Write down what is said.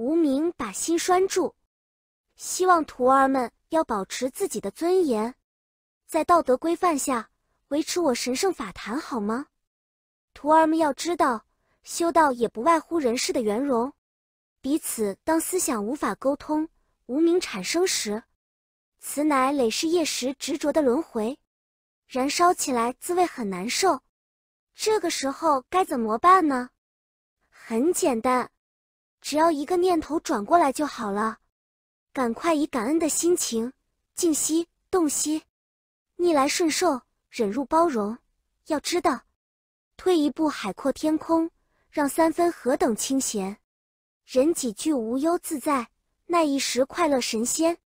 无名把心拴住，希望徒儿们要保持自己的尊严，在道德规范下维持我神圣法坛，好吗？徒儿们要知道，修道也不外乎人世的圆融。彼此当思想无法沟通，无名产生时，此乃累世业时执着的轮回，燃烧起来滋味很难受。这个时候该怎么办呢？很简单。只要一个念头转过来就好了，赶快以感恩的心情静息、动息，逆来顺受，忍辱包容。要知道，退一步海阔天空，让三分何等清闲，人几句无忧自在，耐一时快乐神仙。